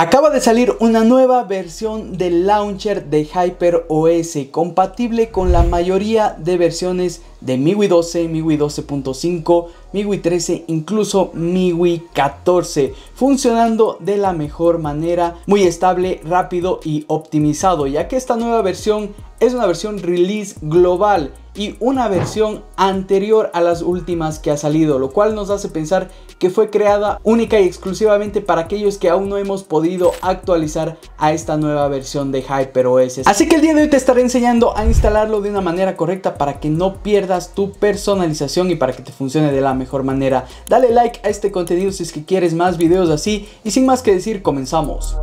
Acaba de salir una nueva versión del launcher de HyperOS compatible con la mayoría de versiones de MIUI 12, MIUI 12.5, MIUI 13, incluso MIUI 14, funcionando de la mejor manera, muy estable, rápido y optimizado, ya que esta nueva versión es una versión release global y una versión anterior a las últimas que ha salido, lo cual nos hace pensar que fue creada única y exclusivamente para aquellos que aún no hemos podido actualizar a esta nueva versión de HyperOS. Así que el día de hoy te estaré enseñando a instalarlo de una manera correcta para que no pierdas tu personalización y para que te funcione de la mejor manera. Dale like a este contenido si es que quieres más videos así y sin más que decir comenzamos.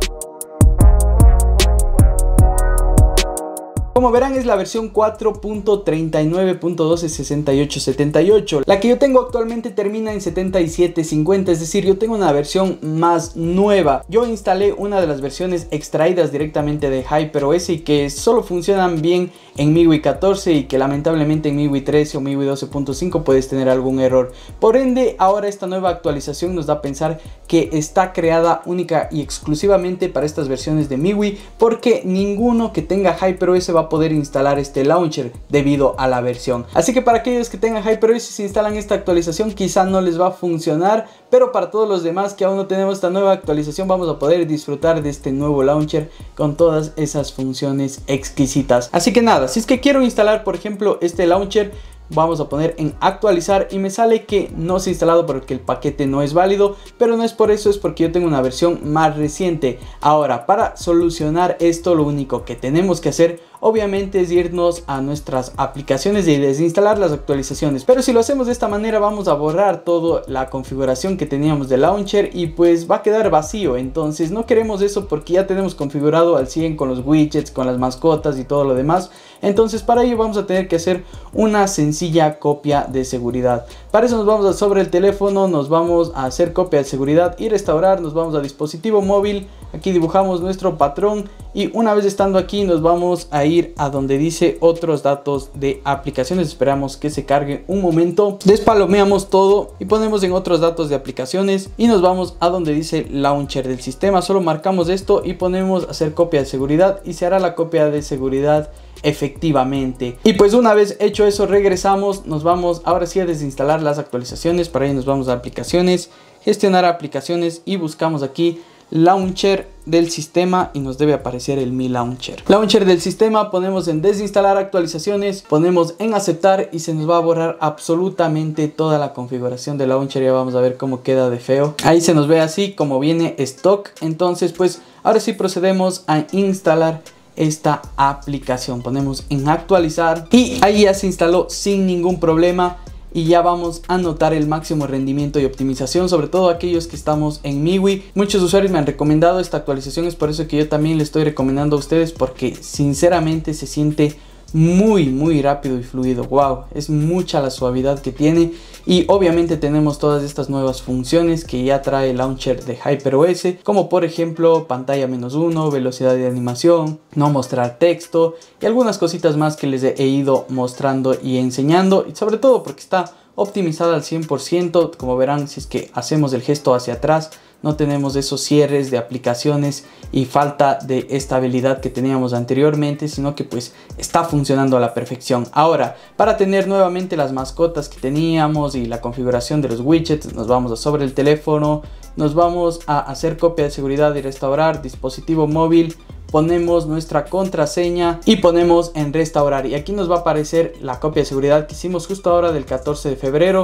Como verán es la versión 4.39.126878. La que yo tengo actualmente termina en 7750, es decir, yo tengo una versión más nueva. Yo instalé una de las versiones extraídas directamente de HyperOS y que solo funcionan bien en MIUI 14 y que lamentablemente en MIUI 13 o MIUI 12.5 puedes tener algún error. Por ende, ahora esta nueva actualización nos da a pensar que está creada única y exclusivamente para estas versiones de MIUI porque ninguno que tenga HyperOS va a poder instalar este launcher debido a la versión. Así que para aquellos que tengan HyperOS y si instalan esta actualización quizá no les va a funcionar, pero para todos los demás que aún no tenemos esta nueva actualización vamos a poder disfrutar de este nuevo launcher con todas esas funciones exquisitas. Así que nada, si es que quiero instalar por ejemplo este launcher, vamos a poner en actualizar y me sale que no se ha instalado porque el paquete no es válido, pero no es por eso, es porque yo tengo una versión más reciente. Ahora, para solucionar esto, lo único que tenemos que hacer obviamente es irnos a nuestras aplicaciones y desinstalar las actualizaciones. Pero si lo hacemos de esta manera vamos a borrar toda la configuración que teníamos de launcher y pues va a quedar vacío. Entonces no queremos eso porque ya tenemos configurado al 100 con los widgets, con las mascotas y todo lo demás. Entonces para ello vamos a tener que hacer una sencilla copia de seguridad. Para eso nos vamos a sobre el teléfono, nos vamos a hacer copia de seguridad y restaurar, nos vamos a dispositivo móvil Aquí dibujamos nuestro patrón y una vez estando aquí nos vamos a ir a donde dice otros datos de aplicaciones. Esperamos que se cargue un momento. Despalomeamos todo y ponemos en otros datos de aplicaciones y nos vamos a donde dice launcher del sistema. Solo marcamos esto y ponemos hacer copia de seguridad y se hará la copia de seguridad efectivamente. Y pues una vez hecho eso regresamos, nos vamos ahora sí a desinstalar las actualizaciones, para ahí nos vamos a aplicaciones, gestionar aplicaciones y buscamos aquí launcher del sistema y nos debe aparecer el Mi Launcher. Launcher del sistema, ponemos en desinstalar actualizaciones, ponemos en aceptar y se nos va a borrar absolutamente toda la configuración del launcher. Ya vamos a ver cómo queda de feo. Ahí se nos ve así como viene stock. Entonces pues ahora sí procedemos a instalar esta aplicación. Ponemos en actualizar y ahí ya se instaló sin ningún problema y ya vamos a notar el máximo rendimiento y optimización, sobre todo aquellos que estamos en MIUI. Muchos usuarios me han recomendado esta actualización, es por eso que yo también le estoy recomendando a ustedes porque sinceramente se siente muy muy rápido y fluido wow es mucha la suavidad que tiene y obviamente tenemos todas estas nuevas funciones que ya trae el launcher de HyperOS como por ejemplo pantalla menos uno velocidad de animación no mostrar texto y algunas cositas más que les he ido mostrando y enseñando y sobre todo porque está optimizada al 100% como verán si es que hacemos el gesto hacia atrás no tenemos esos cierres de aplicaciones y falta de estabilidad que teníamos anteriormente, sino que pues está funcionando a la perfección. Ahora, para tener nuevamente las mascotas que teníamos y la configuración de los widgets, nos vamos a sobre el teléfono, nos vamos a hacer copia de seguridad y restaurar dispositivo móvil, ponemos nuestra contraseña y ponemos en restaurar y aquí nos va a aparecer la copia de seguridad que hicimos justo ahora del 14 de febrero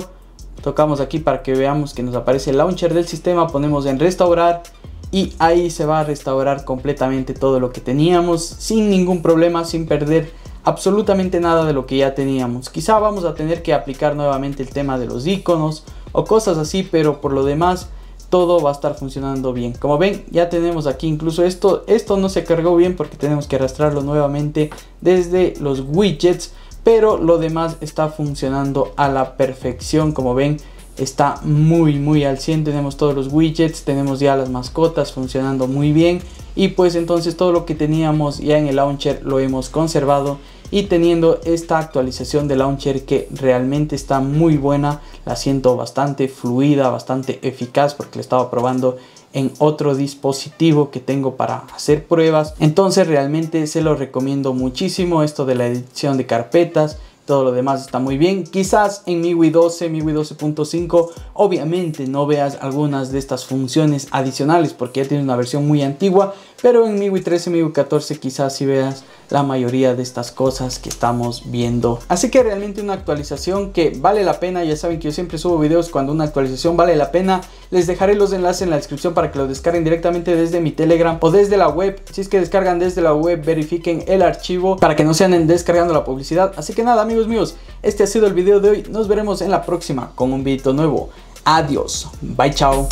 tocamos aquí para que veamos que nos aparece el launcher del sistema, ponemos en restaurar y ahí se va a restaurar completamente todo lo que teníamos sin ningún problema, sin perder absolutamente nada de lo que ya teníamos. Quizá vamos a tener que aplicar nuevamente el tema de los iconos o cosas así, pero por lo demás todo va a estar funcionando bien. Como ven, ya tenemos aquí incluso esto. Esto no se cargó bien porque tenemos que arrastrarlo nuevamente desde los widgets pero lo demás está funcionando a la perfección como ven está muy muy al 100 tenemos todos los widgets tenemos ya las mascotas funcionando muy bien y pues entonces todo lo que teníamos ya en el launcher lo hemos conservado y teniendo esta actualización de launcher que realmente está muy buena la siento bastante fluida bastante eficaz porque le estaba probando en otro dispositivo que tengo para hacer pruebas. Entonces realmente se lo recomiendo muchísimo esto de la edición de carpetas todo lo demás está muy bien. Quizás en mi MIUI 12, MIUI 12.5, obviamente no veas algunas de estas funciones adicionales porque ya tienes una versión muy antigua, pero en MIUI 13 y MIUI 14 quizás si veas la mayoría de estas cosas que estamos viendo. Así que realmente una actualización que vale la pena. Ya saben que yo siempre subo videos cuando una actualización vale la pena. Les dejaré los enlaces en la descripción para que lo descarguen directamente desde mi Telegram o desde la web. Si es que descargan desde la web, verifiquen el archivo para que no sean descargando la publicidad. Así que nada, amigos míos, este ha sido el video de hoy. Nos veremos en la próxima con un video nuevo. Adiós. Bye, chao.